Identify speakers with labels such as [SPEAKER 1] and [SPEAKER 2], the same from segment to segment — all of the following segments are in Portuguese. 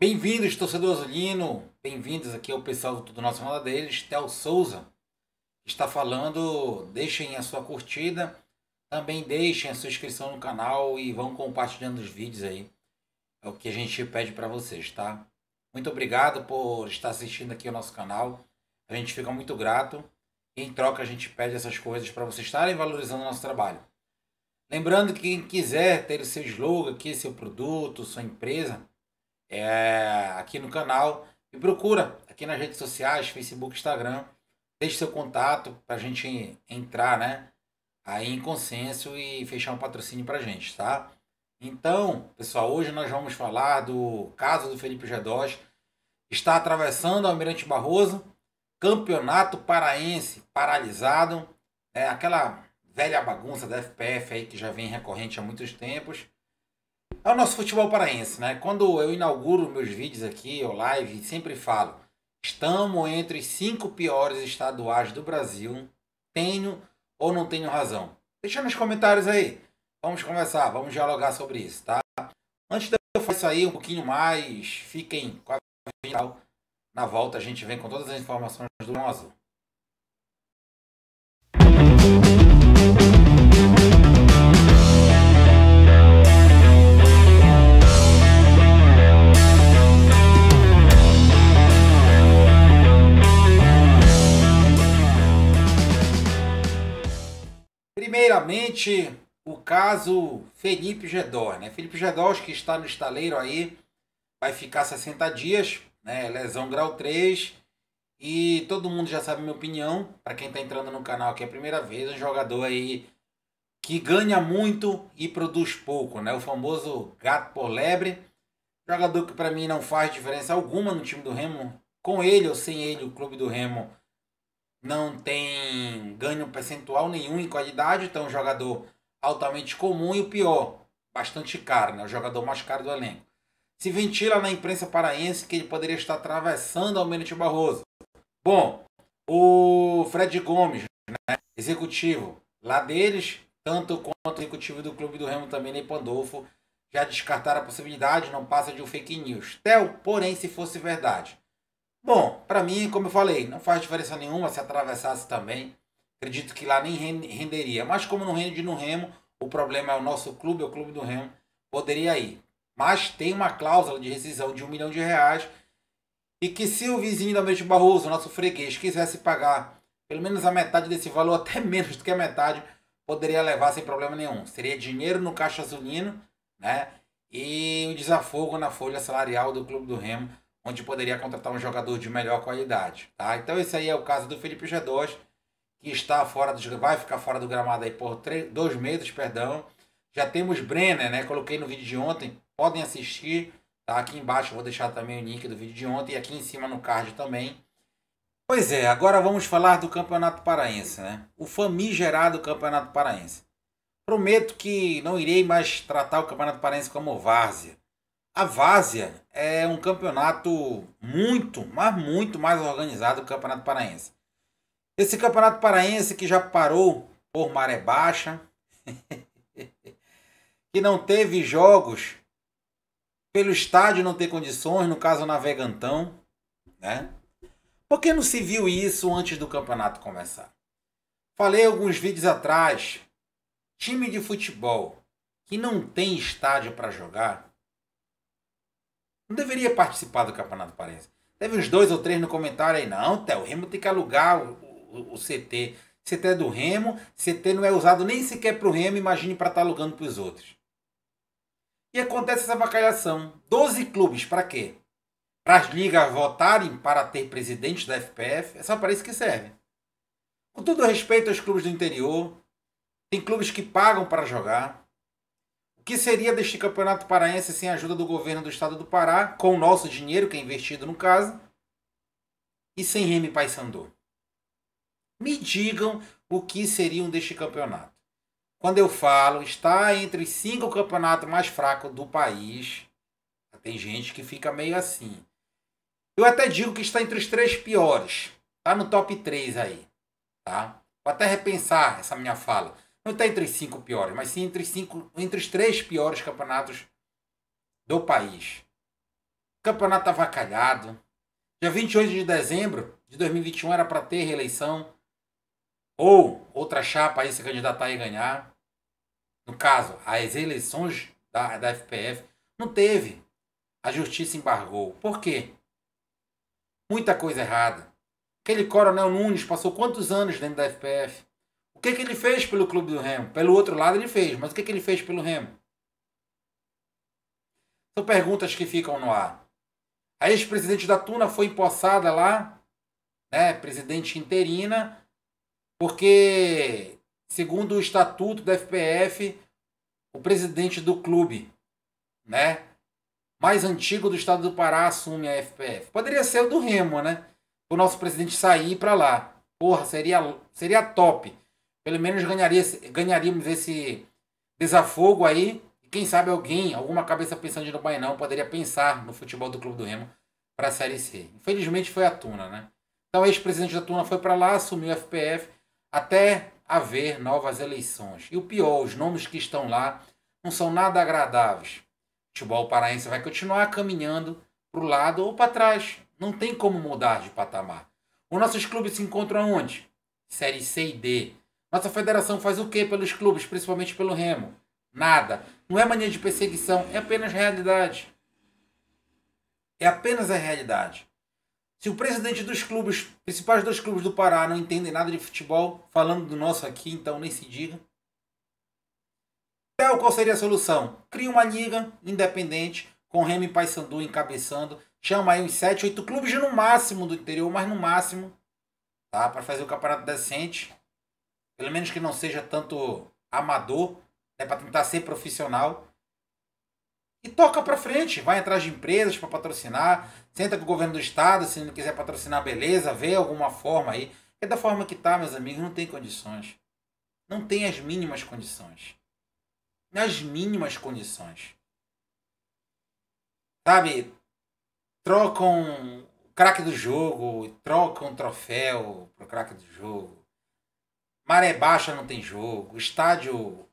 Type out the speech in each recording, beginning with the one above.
[SPEAKER 1] Bem-vindos, torcedor azulino. Bem-vindos aqui ao pessoal do nosso Roda deles, Tel Souza. Está falando, deixem a sua curtida, também deixem a sua inscrição no canal e vão compartilhando os vídeos aí. É o que a gente pede para vocês, tá? Muito obrigado por estar assistindo aqui o nosso canal. A gente fica muito grato. Em troca a gente pede essas coisas para vocês estarem valorizando o nosso trabalho. Lembrando que quem quiser ter o seu slogan aqui, seu produto, sua empresa, é, aqui no canal. E procura aqui nas redes sociais, Facebook, Instagram. Deixe seu contato para a gente entrar, né? Aí em consenso e fechar um patrocínio para gente, tá? Então, pessoal, hoje nós vamos falar do caso do Felipe Gedós. Está atravessando o Almirante Barroso, campeonato paraense paralisado. É aquela velha bagunça da FPF aí que já vem recorrente há muitos tempos ao é nosso futebol paraense, né? Quando eu inauguro meus vídeos aqui, ou live, sempre falo: estamos entre os cinco piores estaduais do Brasil. Tenho ou não tenho razão? Deixa nos comentários aí. Vamos conversar, vamos dialogar sobre isso, tá? Antes de eu fazer isso aí um pouquinho mais, fiquem com a final. Na volta a gente vem com todas as informações do Azul. o caso Felipe Gedor, né? Felipe Gedor, que está no estaleiro aí, vai ficar 60 dias, né? Lesão grau 3. E todo mundo já sabe minha opinião. Para quem está entrando no canal aqui é a primeira vez, é um jogador aí que ganha muito e produz pouco, né? O famoso gato por lebre. Jogador que para mim não faz diferença alguma no time do Remo. Com ele ou sem ele, o clube do Remo não tem ganho percentual nenhum em qualidade, então é um jogador altamente comum e o pior, bastante caro, né? o jogador mais caro do elenco. Se ventila na imprensa paraense que ele poderia estar atravessando Almirante Barroso. Bom, o Fred Gomes, né? executivo lá deles, tanto quanto o executivo do clube do Remo também, Ney Pandolfo, já descartaram a possibilidade, não passa de um fake news. Tel, porém, se fosse verdade, Bom, para mim, como eu falei, não faz diferença nenhuma se atravessasse também. Acredito que lá nem renderia. Mas como no Rende no Remo, o problema é o nosso clube, é o clube do Remo, poderia ir. Mas tem uma cláusula de rescisão de um milhão de reais. E que se o vizinho da Mente Barroso, nosso freguês, quisesse pagar pelo menos a metade desse valor, até menos do que a metade, poderia levar sem problema nenhum. Seria dinheiro no caixa azulino, né? E o desafogo na folha salarial do Clube do Remo onde poderia contratar um jogador de melhor qualidade. Tá? Então esse aí é o caso do Felipe G2, que está fora dos, vai ficar fora do gramado aí por três, dois meses, perdão. Já temos Brenner, né? Coloquei no vídeo de ontem, podem assistir. Tá? Aqui embaixo vou deixar também o link do vídeo de ontem e aqui em cima no card também. Pois é, agora vamos falar do Campeonato Paraense, né? O famigerado Campeonato Paraense. Prometo que não irei mais tratar o Campeonato Paraense como várzea. A Várzea é um campeonato muito, mas muito mais organizado que o Campeonato Paraense. Esse Campeonato Paraense que já parou por maré baixa, que não teve jogos pelo estádio não ter condições, no caso o Navegantão, né? Por que não se viu isso antes do campeonato começar? Falei alguns vídeos atrás, time de futebol que não tem estádio para jogar não deveria participar do Campeonato Paraense. Teve uns dois ou três no comentário aí, não, Théo, o Remo tem que alugar o, o, o CT. CT é do Remo, CT não é usado nem sequer para o Remo, imagine para estar tá alugando para os outros. E acontece essa bacalhação. 12 clubes, para quê? Para as ligas votarem para ter presidentes da FPF, é só para isso que serve. Com todo respeito aos clubes do interior, tem clubes que pagam para jogar, que seria deste campeonato paraense sem a ajuda do governo do estado do Pará, com o nosso dinheiro, que é investido no caso, e sem Remy Paysandu. Me digam o que seria um deste campeonato. Quando eu falo, está entre os cinco campeonatos mais fracos do país. Tem gente que fica meio assim. Eu até digo que está entre os três piores. Tá no top 3 aí. Tá? Vou até repensar essa minha fala não está entre os cinco piores, mas sim entre, cinco, entre os três piores campeonatos do país. Campeonato calhado. Dia 28 de dezembro de 2021 era para ter reeleição ou outra chapa aí se candidatar e ganhar. No caso, as eleições da, da FPF não teve. A justiça embargou. Por quê? Muita coisa errada. Aquele coronel Nunes passou quantos anos dentro da FPF? O que, que ele fez pelo clube do Remo? Pelo outro lado ele fez, mas o que, que ele fez pelo Remo? São perguntas que ficam no ar. A ex-presidente da Tuna foi empossada lá, né, presidente interina, porque, segundo o estatuto da FPF, o presidente do clube, né, mais antigo do estado do Pará assume a FPF. Poderia ser o do Remo, né? O nosso presidente sair para lá. Porra, seria, seria top. Pelo menos ganharia, ganharíamos esse desafogo aí. E quem sabe alguém, alguma cabeça pensando no Bainão, poderia pensar no futebol do Clube do Remo para a Série C. Infelizmente foi a Tuna, né? Então, o ex-presidente da Tuna foi para lá, assumiu o FPF, até haver novas eleições. E o pior, os nomes que estão lá não são nada agradáveis. O futebol paraense vai continuar caminhando para o lado ou para trás. Não tem como mudar de patamar. Os nossos clubes se encontram onde? Série C e D. Nossa federação faz o que pelos clubes, principalmente pelo Remo? Nada. Não é mania de perseguição, é apenas realidade. É apenas a realidade. Se o presidente dos clubes, principais dois clubes do Pará, não entendem nada de futebol, falando do nosso aqui, então nem se diga. Então, qual seria a solução? Cria uma liga independente, com Remo e Paysandu encabeçando. Chama aí uns 7, 8 clubes no máximo do interior, mas no máximo, tá? Para fazer o campeonato decente pelo menos que não seja tanto amador, né, para tentar ser profissional. E toca para frente, vai atrás de empresas para patrocinar, senta com o governo do estado, se não quiser patrocinar, beleza, vê alguma forma aí. É da forma que tá, meus amigos, não tem condições. Não tem as mínimas condições. As mínimas condições. Sabe? Trocam o craque do jogo, trocam troféu pro craque do jogo Maré baixa não tem jogo, estádio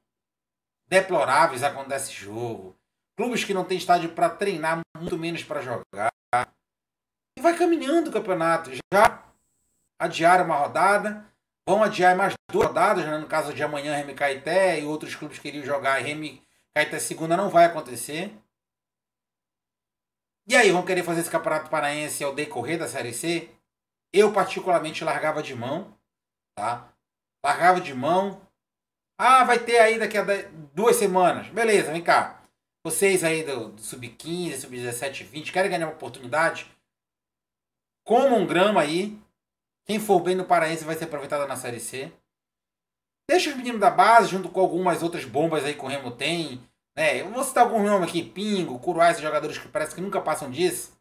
[SPEAKER 1] deploráveis acontece jogo, clubes que não tem estádio para treinar, muito menos para jogar. E vai caminhando o campeonato. Já adiaram uma rodada, vão adiar mais duas rodadas, né? no caso de amanhã Remy Caeté e outros clubes queriam jogar Remy Caeté segunda não vai acontecer. E aí, vão querer fazer esse campeonato paraense ao decorrer da Série C? Eu particularmente largava de mão, tá? largava de mão. Ah, vai ter aí daqui a duas semanas. Beleza, vem cá. Vocês aí do, do sub-15, sub-17, 20, querem ganhar uma oportunidade? Coma um grama aí. Quem for bem no Paraense vai ser aproveitado na Série C. Deixa os meninos da base, junto com algumas outras bombas aí que o Remo tem. Né? Eu vou citar algum nome aqui, Pingo, Curuá, esses jogadores que parece que nunca passam disso.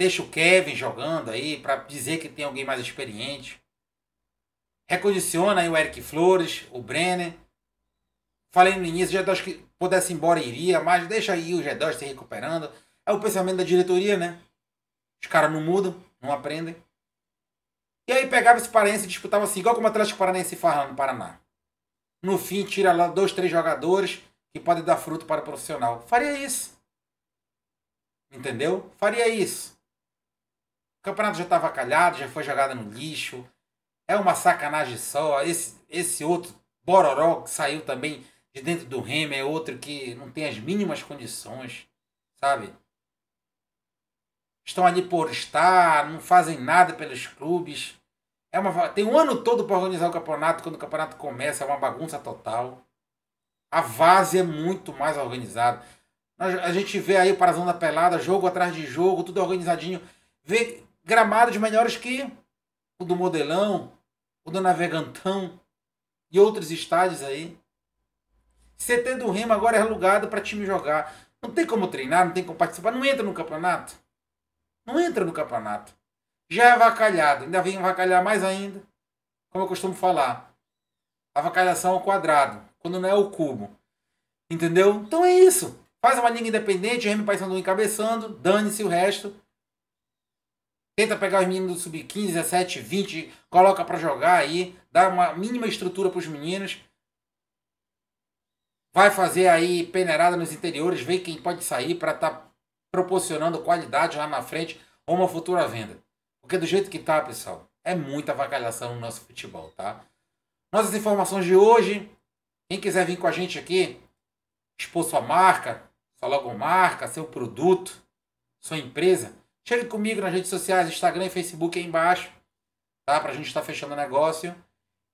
[SPEAKER 1] Deixa o Kevin jogando aí, para dizer que tem alguém mais experiente. Recondiciona aí o Eric Flores, o Brenner. Falei no início, o g que pudesse ir embora iria, mas deixa aí o g se recuperando. É o pensamento da diretoria, né? Os caras não mudam, não aprendem. E aí pegava esse Paranense e disputava assim, igual como o Atlético Paranaense faz no Paraná. No fim, tira lá dois, três jogadores que podem dar fruto para o profissional. Faria isso. Entendeu? Faria isso. O campeonato já estava calhado, já foi jogado no lixo é uma sacanagem só. Esse, esse outro Bororó que saiu também de dentro do Remo é outro que não tem as mínimas condições, sabe? Estão ali por estar, não fazem nada pelos clubes. É uma, tem um ano todo para organizar o campeonato. Quando o campeonato começa, é uma bagunça total. A Vase é muito mais organizada. A gente vê aí para a zona pelada, jogo atrás de jogo, tudo organizadinho. Vê gramados melhores que o do Modelão, o do Navegantão e outros estádios aí. CT do Remo agora é alugado para time jogar. Não tem como treinar, não tem como participar, não entra no campeonato. Não entra no campeonato. Já é avacalhado, ainda vem avacalhar mais ainda. Como eu costumo falar, avacalhação ao quadrado, quando não é o cubo. Entendeu? Então é isso. Faz uma liga independente, o Remo passando encabeçando, dane-se o resto. Tenta pegar os meninos do sub-15, 17, 20, coloca para jogar aí, dá uma mínima estrutura para os meninos. Vai fazer aí peneirada nos interiores, ver quem pode sair para estar tá proporcionando qualidade lá na frente ou uma futura venda. Porque do jeito que tá, pessoal, é muita vacalhação no nosso futebol, tá? Nossas informações de hoje, quem quiser vir com a gente aqui, expor sua marca, sua logomarca, seu produto, sua empresa, Chegue comigo nas redes sociais, Instagram e Facebook aí embaixo, tá? Pra gente estar tá fechando o negócio.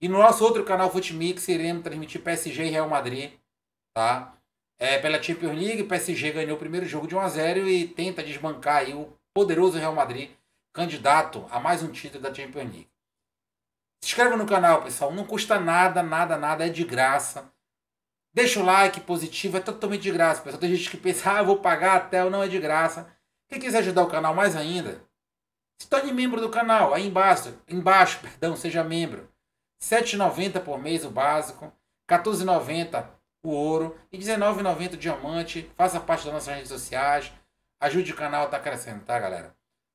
[SPEAKER 1] E no nosso outro canal Futmix iremos transmitir PSG e Real Madrid, tá? É, pela Champions League, PSG ganhou o primeiro jogo de 1 a 0 e tenta desbancar aí o poderoso Real Madrid, candidato a mais um título da Champions League. Se inscreva no canal, pessoal, não custa nada, nada, nada, é de graça. Deixa o like positivo, é totalmente de graça, pessoal. Tem gente que pensa, ah, eu vou pagar até, não é de graça. Quem quiser ajudar o canal mais ainda, se torne membro do canal, aí embaixo, embaixo, perdão, seja membro. 7,90 por mês o básico, 14,90 o ouro e 19,90 o diamante. Faça parte das nossas redes sociais, ajude o canal a tá crescendo, tá, galera?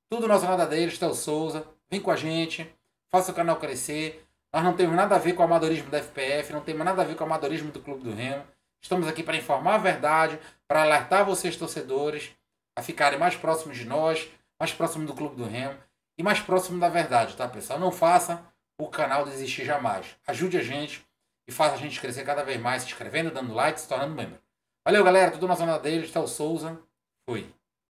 [SPEAKER 1] Tudo nosso nada deles, Theo Souza, vem com a gente, faça o canal crescer. Nós não temos nada a ver com o amadorismo da FPF, não temos nada a ver com o amadorismo do Clube do Remo. Estamos aqui para informar a verdade, para alertar vocês torcedores a ficarem mais próximos de nós, mais próximos do Clube do Remo e mais próximo da verdade, tá, pessoal? Não faça o canal desistir jamais. Ajude a gente e faça a gente crescer cada vez mais, se inscrevendo, dando like, se tornando membro. Valeu, galera. Tudo na zona deles. Tá o Souza. Fui.